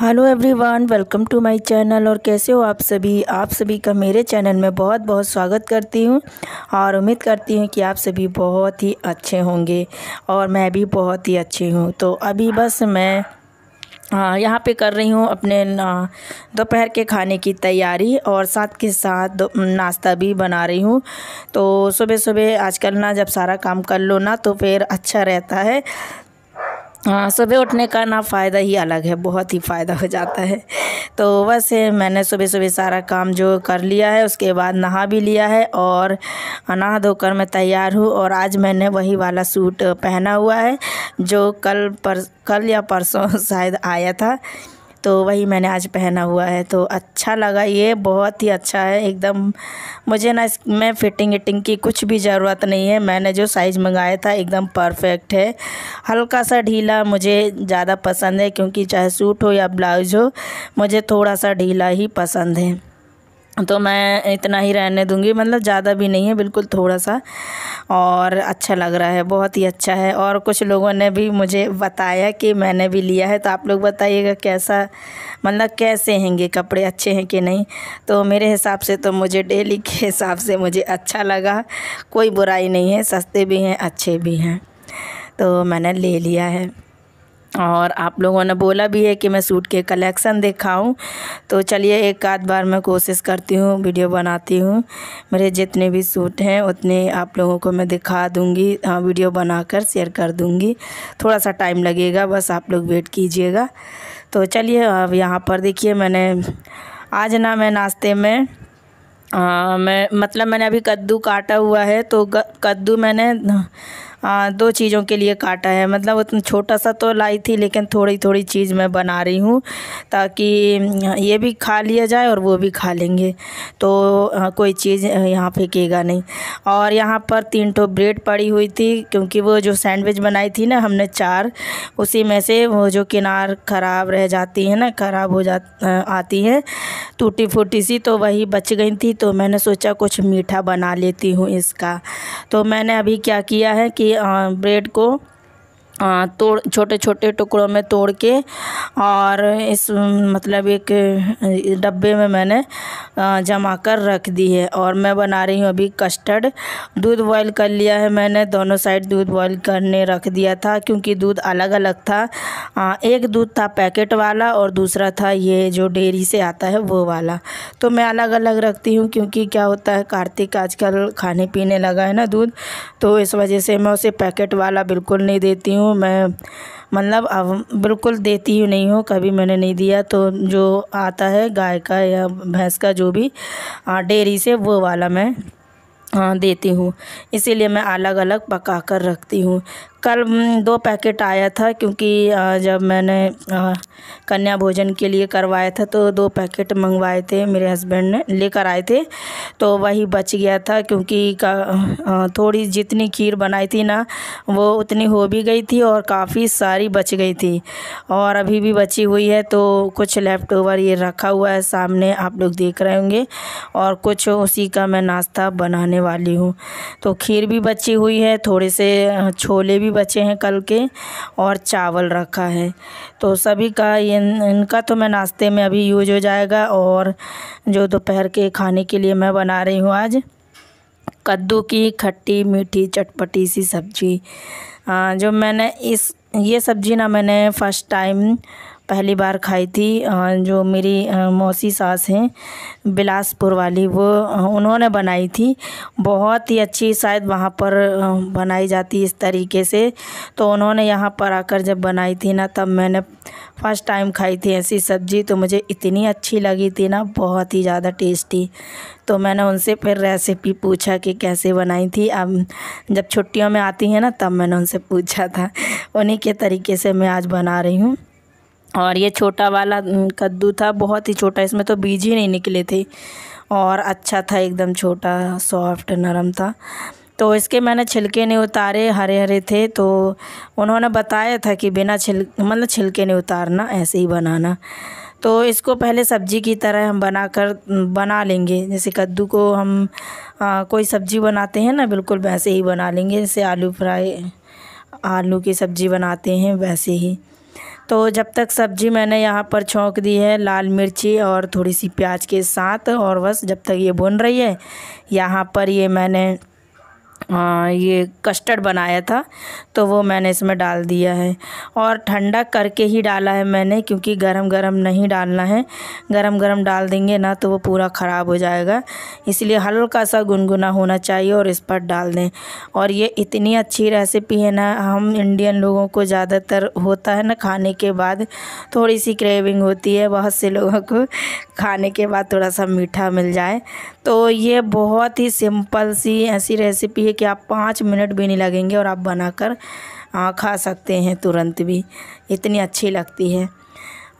hello everyone welcome to my channel और कैसे हो आप सभी आप सभी का मेरे चैनल में बहुत बहुत स्वागत करती हूँ और उम्मीद करती हूँ कि आप सभी बहुत ही अच्छे होंगे और मैं भी बहुत ही अच्छी हूँ तो अभी बस मैं यहाँ पे कर रही हूँ अपने दोपहर के खाने की तैयारी और साथ के साथ नाश्ता भी बना रही हूँ तो सुबह सुबह आजकल ना जब सारा काम कर लो ना तो फिर अच्छा रहता है हाँ सुबह उठने का ना फ़ायदा ही अलग है बहुत ही फ़ायदा हो जाता है तो बस मैंने सुबह सुबह सारा काम जो कर लिया है उसके बाद नहा भी लिया है और नहा धोकर मैं तैयार हूँ और आज मैंने वही वाला सूट पहना हुआ है जो कल पर कल या परसों शायद आया था तो वही मैंने आज पहना हुआ है तो अच्छा लगा ये बहुत ही अच्छा है एकदम मुझे ना इसमें फ़िटिंग विटिंग की कुछ भी ज़रूरत नहीं है मैंने जो साइज़ मंगाया था एकदम परफेक्ट है हल्का सा ढीला मुझे ज़्यादा पसंद है क्योंकि चाहे सूट हो या ब्लाउज़ हो मुझे थोड़ा सा ढीला ही पसंद है तो मैं इतना ही रहने दूँगी मतलब ज़्यादा भी नहीं है बिल्कुल थोड़ा सा और अच्छा लग रहा है बहुत ही अच्छा है और कुछ लोगों ने भी मुझे बताया कि मैंने भी लिया है तो आप लोग बताइएगा कैसा मतलब कैसे हैंगे कपड़े अच्छे हैं कि नहीं तो मेरे हिसाब से तो मुझे डेली के हिसाब से मुझे अच्छा लगा कोई बुराई नहीं है सस्ते भी हैं अच्छे भी हैं तो मैंने ले लिया है और आप लोगों ने बोला भी है कि मैं सूट के कलेक्शन दिखाऊं तो चलिए एक आध बार मैं कोशिश करती हूँ वीडियो बनाती हूँ मेरे जितने भी सूट हैं उतने आप लोगों को मैं दिखा दूँगी हाँ वीडियो बनाकर शेयर कर दूँगी थोड़ा सा टाइम लगेगा बस आप लोग वेट कीजिएगा तो चलिए अब यहाँ पर देखिए मैंने आज ना मैं नाश्ते में आ, मैं मतलब मैंने अभी कद्दू काटा हुआ है तो कद्दू मैंने आ, दो चीज़ों के लिए काटा है मतलब उतना छोटा सा तो लाई थी लेकिन थोड़ी थोड़ी चीज़ मैं बना रही हूँ ताकि ये भी खा लिया जाए और वो भी खा लेंगे तो आ, कोई चीज़ यहाँ फेंकेगा नहीं और यहाँ पर तीन टो ब्रेड पड़ी हुई थी क्योंकि वो जो सैंडविच बनाई थी ना हमने चार उसी में से वो जो किनार ख़राब रह जाती है ना ख़राब हो जा आती है टूटी फूटी सी तो वही बच गई थी तो मैंने सोचा कुछ मीठा बना लेती हूँ इसका तो मैंने अभी क्या किया है कि ब्रेड को तोड़ छोटे छोटे टुकड़ों में तोड़ के और इस मतलब एक डब्बे में मैंने जमा कर रख दी है और मैं बना रही हूँ अभी कस्टर्ड दूध बॉईल कर लिया है मैंने दोनों साइड दूध बॉईल करने रख दिया था क्योंकि दूध अलग अलग था एक दूध था पैकेट वाला और दूसरा था ये जो डेयरी से आता है वो वाला तो मैं अलग अलग रखती हूँ क्योंकि क्या होता है कार्तिक आजकल खाने पीने लगा है ना दूध तो इस वजह से मैं उसे पैकेट वाला बिल्कुल नहीं देती हूँ हूँ मैं मतलब अब बिल्कुल देती ही नहीं हूँ कभी मैंने नहीं दिया तो जो आता है गाय का या भैंस का जो भी डेयरी से वो वाला मैं हाँ देती हूँ इसीलिए मैं अलग अलग पका कर रखती हूँ कल हम्म, दो पैकेट आया था क्योंकि जब मैंने कन्या भोजन के लिए करवाया था तो दो पैकेट मंगवाए थे मेरे हस्बैंड ने लेकर आए थे तो वही बच गया था क्योंकि थोड़ी जितनी खीर बनाई थी ना वो उतनी हो भी गई थी और काफ़ी सारी बच गई थी और अभी भी बची हुई है तो कुछ लेफ़्ट ओवर ये रखा हुआ है सामने आप लोग देख रहे होंगे और कुछ उसी का मैं नाश्ता बनाने वाली हूँ तो खीर भी बची हुई है थोड़े से छोले भी भी बचे हैं कल के और चावल रखा है तो सभी का इन इनका तो मैं नाश्ते में अभी यूज हो जाएगा और जो दोपहर के खाने के लिए मैं बना रही हूँ आज कद्दू की खट्टी मीठी चटपटी सी सब्ज़ी हाँ, जो मैंने इस ये सब्ज़ी ना मैंने फ़र्स्ट टाइम पहली बार खाई थी जो मेरी मौसी सास हैं बिलासपुर वाली वो उन्होंने बनाई थी बहुत ही अच्छी शायद वहाँ पर बनाई जाती इस तरीके से तो उन्होंने यहाँ पर आकर जब बनाई थी ना तब मैंने फ़र्स्ट टाइम खाई थी ऐसी सब्ज़ी तो मुझे इतनी अच्छी लगी थी ना बहुत ही ज़्यादा टेस्टी तो मैंने उनसे फिर रेसिपी पूछा कि कैसे बनाई थी अब जब छुट्टियों में आती है ना तब मैंने उनसे पूछा था उन्हीं के तरीके से मैं आज बना रही हूँ और ये छोटा वाला कद्दू था बहुत ही छोटा इसमें तो बीज ही नहीं निकले थे और अच्छा था एकदम छोटा सॉफ्ट नरम था तो इसके मैंने छिलके नहीं उतारे हरे हरे थे तो उन्होंने बताया था कि बिना छिल मतलब छिलके नहीं उतारना ऐसे ही बनाना तो इसको पहले सब्जी की तरह हम बना कर बना लेंगे जैसे कद्दू को हम आ, कोई सब्जी बनाते हैं ना बिल्कुल वैसे ही बना लेंगे जैसे आलू फ्राई आलू की सब्ज़ी बनाते हैं वैसे ही तो जब तक सब्ज़ी मैंने यहाँ पर छोंक दी है लाल मिर्ची और थोड़ी सी प्याज के साथ और बस जब तक ये भुन रही है यहाँ पर ये मैंने आ, ये कस्टर्ड बनाया था तो वो मैंने इसमें डाल दिया है और ठंडा करके ही डाला है मैंने क्योंकि गरम गरम नहीं डालना है गरम गरम डाल देंगे ना तो वो पूरा ख़राब हो जाएगा इसलिए हल्का सा गुनगुना होना चाहिए और इस पर डाल दें और ये इतनी अच्छी रेसिपी है ना हम इंडियन लोगों को ज़्यादातर होता है ना खाने के बाद थोड़ी सी क्रेविंग होती है बहुत से लोगों को खाने के बाद थोड़ा सा मीठा मिल जाए तो ये बहुत ही सिंपल सी ऐसी रेसिपी है कि आप पाँच मिनट भी नहीं लगेंगे और आप बनाकर खा सकते हैं तुरंत भी इतनी अच्छी लगती है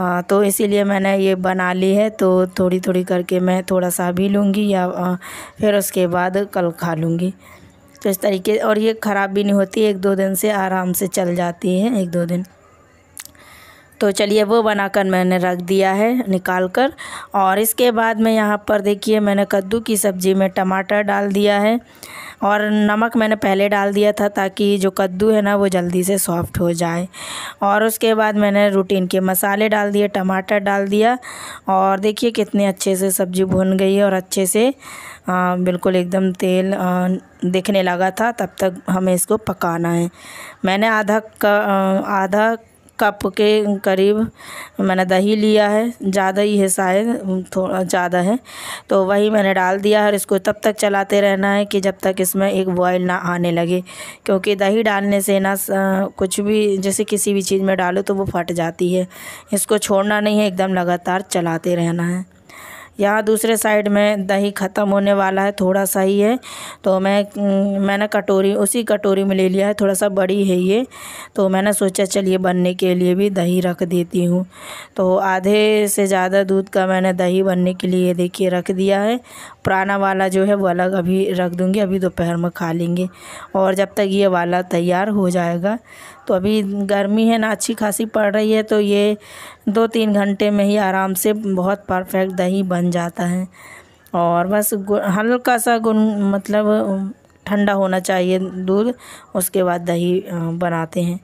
आ, तो इसीलिए मैंने ये बना ली है तो थोड़ी थोड़ी करके मैं थोड़ा सा भी लूँगी या आ, फिर उसके बाद कल खा लूँगी तो इस तरीके और ये ख़राब भी नहीं होती एक दो दिन से आराम से चल जाती है एक दो दिन तो चलिए वो बनाकर मैंने रख दिया है निकाल कर और इसके बाद में यहाँ पर देखिए मैंने कद्दू की सब्ज़ी में टमाटर डाल दिया है और नमक मैंने पहले डाल दिया था ताकि जो कद्दू है ना वो जल्दी से सॉफ्ट हो जाए और उसके बाद मैंने रूटीन के मसाले डाल दिए टमाटर डाल दिया और देखिए कितने अच्छे से सब्ज़ी भुन गई है और अच्छे से आ, बिल्कुल एकदम तेल आ, दिखने लगा था तब तक हमें इसको पकाना है मैंने आधा का आधा कप के करीब मैंने दही लिया है ज़्यादा ही है शायद थोड़ा ज़्यादा है तो वही मैंने डाल दिया है और इसको तब तक चलाते रहना है कि जब तक इसमें एक बॉयल ना आने लगे क्योंकि दही डालने से ना कुछ भी जैसे किसी भी चीज़ में डालो तो वो फट जाती है इसको छोड़ना नहीं है एकदम लगातार चलाते रहना है यहाँ दूसरे साइड में दही ख़त्म होने वाला है थोड़ा सा ही है तो मैं मैंने कटोरी उसी कटोरी में ले लिया है थोड़ा सा बड़ी है ये तो मैंने सोचा चलिए बनने के लिए भी दही रख देती हूँ तो आधे से ज़्यादा दूध का मैंने दही बनने के लिए देखिए रख दिया है पुराना वाला जो है वो अलग अभी रख दूँगी अभी दोपहर में खा लेंगे और जब तक ये वाला तैयार हो जाएगा तो अभी गर्मी है ना अच्छी खासी पड़ रही है तो ये दो तीन घंटे में ही आराम से बहुत परफेक्ट दही बन जाता है और बस हल्का सा गुन मतलब ठंडा होना चाहिए दूध उसके बाद दही बनाते हैं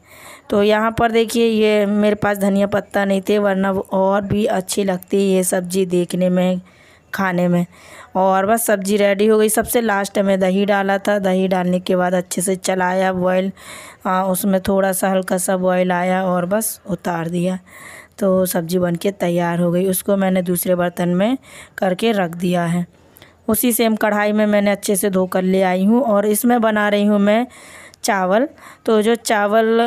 तो यहाँ पर देखिए ये मेरे पास धनिया पत्ता नहीं थे वरना और भी अच्छी लगती है ये सब्ज़ी देखने में खाने में और बस सब्ज़ी रेडी हो गई सबसे लास्ट में दही डाला था दही डालने के बाद अच्छे से चलाया बॉयल उसमें थोड़ा सा हल्का सा बॉयल आया और बस उतार दिया तो सब्ज़ी बन के तैयार हो गई उसको मैंने दूसरे बर्तन में करके रख दिया है उसी सेम कढ़ाई में मैंने अच्छे से धोकर ले आई हूँ और इसमें बना रही हूँ मैं चावल तो जो चावल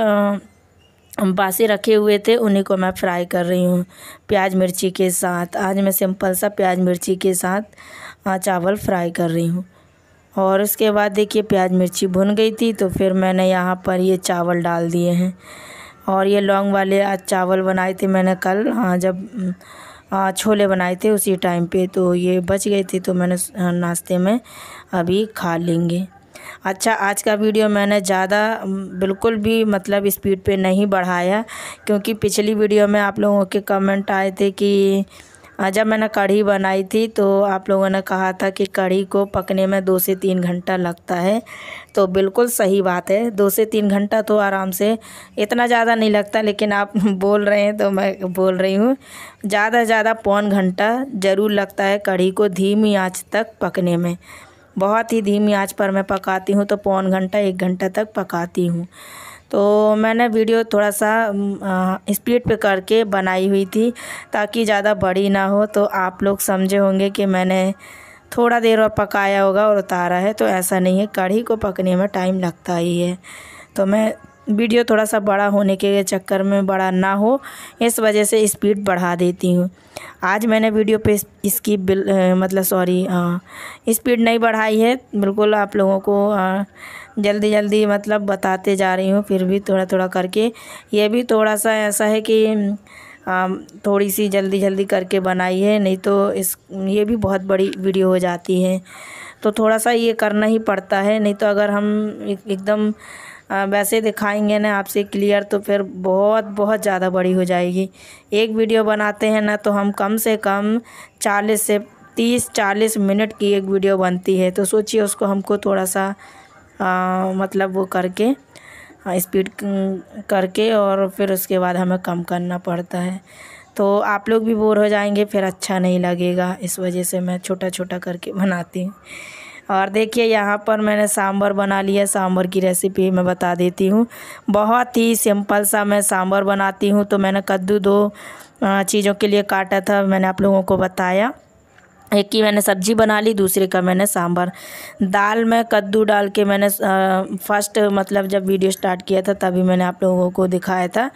बासी रखे हुए थे उन्हीं को मैं फ्राई कर रही हूँ प्याज मिर्ची के साथ आज मैं सिंपल सा प्याज मिर्ची के साथ चावल फ्राई कर रही हूँ और उसके बाद देखिए प्याज मिर्ची भुन गई थी तो फिर मैंने यहाँ पर ये चावल डाल दिए हैं और ये लौंग वाले आज चावल बनाए थे मैंने कल हाँ जब छोले बनाए थे उसी टाइम पे तो ये बच गए थे तो मैंने नाश्ते में अभी खा लेंगे अच्छा आज का वीडियो मैंने ज़्यादा बिल्कुल भी मतलब स्पीड पे नहीं बढ़ाया क्योंकि पिछली वीडियो में आप लोगों के कमेंट आए थे कि जब मैंने कढ़ी बनाई थी तो आप लोगों ने कहा था कि कढ़ी को पकने में दो से तीन घंटा लगता है तो बिल्कुल सही बात है दो से तीन घंटा तो आराम से इतना ज़्यादा नहीं लगता लेकिन आप बोल रहे हैं तो मैं बोल रही हूँ ज़्यादा ज़्यादा पौन घंटा ज़रूर लगता है कढ़ी को धीमी आँच तक पकने में बहुत ही धीमी आंच पर मैं पकाती हूँ तो पौन घंटा एक घंटा तक पकाती हूँ तो मैंने वीडियो थोड़ा सा स्पीड पे करके बनाई हुई थी ताकि ज़्यादा बड़ी ना हो तो आप लोग समझे होंगे कि मैंने थोड़ा देर और पकाया होगा और उतारा है तो ऐसा नहीं है कढ़ी को पकने में टाइम लगता ही है तो मैं वीडियो थोड़ा सा बड़ा होने के चक्कर में बड़ा ना हो इस वजह से स्पीड बढ़ा देती हूँ आज मैंने वीडियो पे इसकी बिल मतलब सॉरी स्पीड नहीं बढ़ाई है बिल्कुल आप लोगों को आ, जल्दी जल्दी मतलब बताते जा रही हूँ फिर भी थोड़ा थोड़ा करके ये भी थोड़ा सा ऐसा है कि आ, थोड़ी सी जल्दी जल्दी करके बनाई है नहीं तो इस ये भी बहुत बड़ी वीडियो हो जाती है तो थोड़ा सा ये करना ही पड़ता है नहीं तो अगर हम एकदम एक वैसे दिखाएंगे ना आपसे क्लियर तो फिर बहुत बहुत ज़्यादा बड़ी हो जाएगी एक वीडियो बनाते हैं ना तो हम कम से कम चालीस से तीस चालीस मिनट की एक वीडियो बनती है तो सोचिए उसको हमको थोड़ा सा आ, मतलब वो करके स्पीड करके और फिर उसके बाद हमें कम करना पड़ता है तो आप लोग भी बोर हो जाएंगे फिर अच्छा नहीं लगेगा इस वजह से मैं छोटा छोटा करके बनाती हूँ और देखिए यहाँ पर मैंने सांभर बना लिया सांभर की रेसिपी मैं बता देती हूँ बहुत ही सिंपल सा मैं सांभर बनाती हूँ तो मैंने कद्दू दो चीज़ों के लिए काटा था मैंने आप लोगों को बताया एक की मैंने सब्जी बना ली दूसरे का मैंने सांभर दाल में कद्दू डाल के मैंने फर्स्ट मतलब जब वीडियो स्टार्ट किया था तभी मैंने आप लोगों को दिखाया था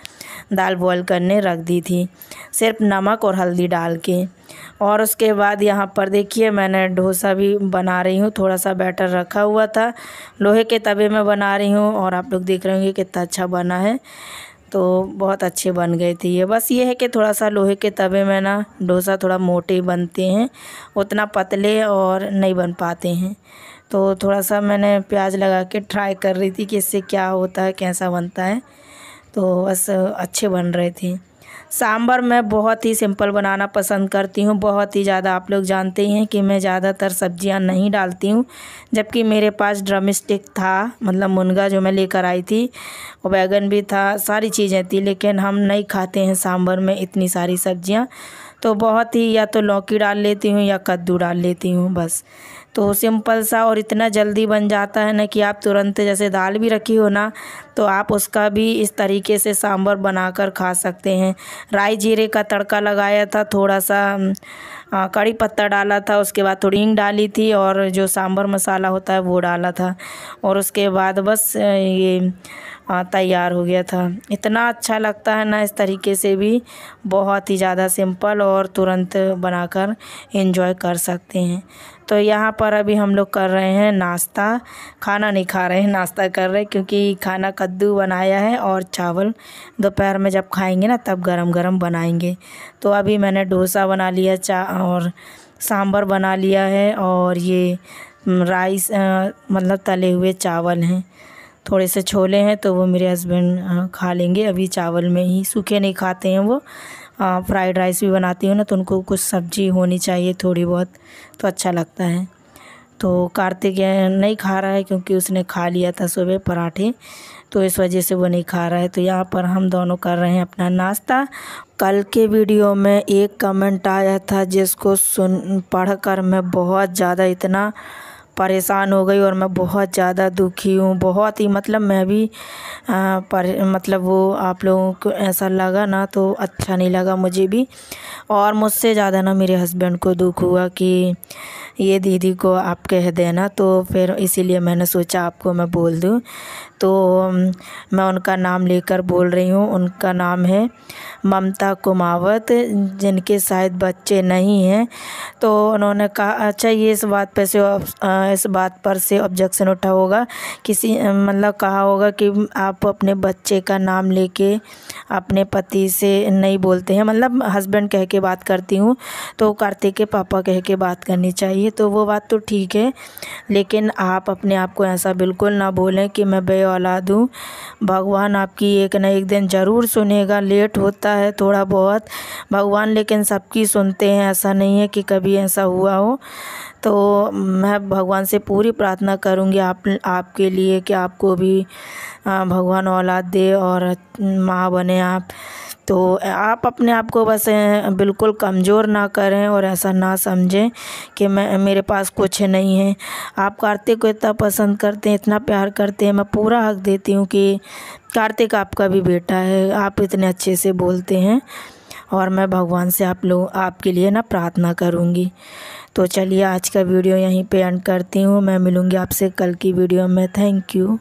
दाल बॉईल करने रख दी थी सिर्फ नमक और हल्दी डाल के और उसके बाद यहाँ पर देखिए मैंने डोसा भी बना रही हूँ थोड़ा सा बैटर रखा हुआ था लोहे के तवे में बना रही हूँ और आप लोग देख रहे होंगे कितना अच्छा बना है तो बहुत अच्छे बन गए थे ये बस ये है कि थोड़ा सा लोहे के तवे में ना डोसा थोड़ा मोटे बनते हैं उतना पतले और नहीं बन पाते हैं तो थोड़ा सा मैंने प्याज लगा के ट्राई कर रही थी कि इससे क्या होता है कैसा बनता है तो बस अच्छे बन रहे थे सांभर मैं बहुत ही सिंपल बनाना पसंद करती हूँ बहुत ही ज़्यादा आप लोग जानते हैं कि मैं ज़्यादातर सब्जियाँ नहीं डालती हूँ जबकि मेरे पास ड्रम स्टिक था मतलब मुनगा जो मैं लेकर आई थी और बैगन भी था सारी चीज़ें थी लेकिन हम नहीं खाते हैं सांभर में इतनी सारी सब्जियाँ तो बहुत ही या तो लौकी डाल लेती हूँ या कद्दू डाल लेती हूँ बस तो सिंपल सा और इतना जल्दी बन जाता है ना कि आप तुरंत जैसे दाल भी रखी हो ना तो आप उसका भी इस तरीके से सांभर बनाकर खा सकते हैं राई जीरे का तड़का लगाया था थोड़ा सा कड़ी पत्ता डाला था उसके बाद थोड़ी हींग डाली थी और जो सांभर मसाला होता है वो डाला था और उसके बाद बस ये तैयार हो गया था इतना अच्छा लगता है ना इस तरीके से भी बहुत ही ज़्यादा सिंपल और तुरंत बनाकर एंजॉय कर सकते हैं तो यहाँ पर अभी हम लोग कर रहे हैं नाश्ता खाना नहीं खा रहे हैं नाश्ता कर रहे हैं क्योंकि खाना कद्दू बनाया है और चावल दोपहर में जब खाएंगे ना तब गरम गरम बनाएंगे तो अभी मैंने डोसा बना लिया चा और सांभर बना लिया है और ये राइस आ, मतलब तले हुए चावल हैं थोड़े से छोले हैं तो वो मेरे हस्बैंड खा लेंगे अभी चावल में ही सूखे नहीं खाते हैं वो फ्राइड राइस भी बनाती हूँ ना तो उनको कुछ सब्जी होनी चाहिए थोड़ी बहुत तो अच्छा लगता है तो कार्तिक नहीं खा रहा है क्योंकि उसने खा लिया था सुबह पराठे तो इस वजह से वो नहीं खा रहा है तो यहाँ पर हम दोनों कर रहे हैं अपना नाश्ता कल के वीडियो में एक कमेंट आया था जिसको सुन पढ़कर मैं बहुत ज़्यादा इतना परेशान हो गई और मैं बहुत ज़्यादा दुखी हूँ बहुत ही मतलब मैं भी पर मतलब वो आप लोगों को ऐसा लगा ना तो अच्छा नहीं लगा मुझे भी और मुझसे ज़्यादा ना मेरे हस्बैंड को दुख हुआ कि ये दीदी को आप कह देना तो फिर इसीलिए मैंने सोचा आपको मैं बोल दूँ तो मैं उनका नाम लेकर बोल रही हूँ उनका नाम है ममता कुमावत जिनके शायद बच्चे नहीं हैं तो उन्होंने कहा अच्छा ये इस बात पर से इस बात पर से ऑब्जेक्शन उठा होगा किसी मतलब कहा होगा कि आप अपने बच्चे का नाम लेके अपने पति से नहीं बोलते हैं मतलब हस्बैंड कह के बात करती हूँ तो कार्तिक के पापा कह के बात करनी चाहिए चाहिए तो वो बात तो ठीक है लेकिन आप अपने आप को ऐसा बिल्कुल ना बोलें कि मैं बे औलाद हूँ भगवान आपकी एक ना एक दिन ज़रूर सुनेगा लेट होता है थोड़ा बहुत भगवान लेकिन सबकी सुनते हैं ऐसा नहीं है कि कभी ऐसा हुआ हो तो मैं भगवान से पूरी प्रार्थना करूँगी आप आपके लिए कि आपको भी भगवान औलाद दे और माँ बने आप तो आप अपने आप को बस बिल्कुल कमज़ोर ना करें और ऐसा ना समझें कि मैं मेरे पास कुछ नहीं है आप कार्तिक को इतना पसंद करते हैं इतना प्यार करते हैं मैं पूरा हक देती हूँ कि कार्तिक आपका भी बेटा है आप इतने अच्छे से बोलते हैं और मैं भगवान से आप लोग आपके लिए ना प्रार्थना करूँगी तो चलिए आज का वीडियो यहीं पे एंड करती हूँ मैं मिलूँगी आपसे कल की वीडियो में थैंक यू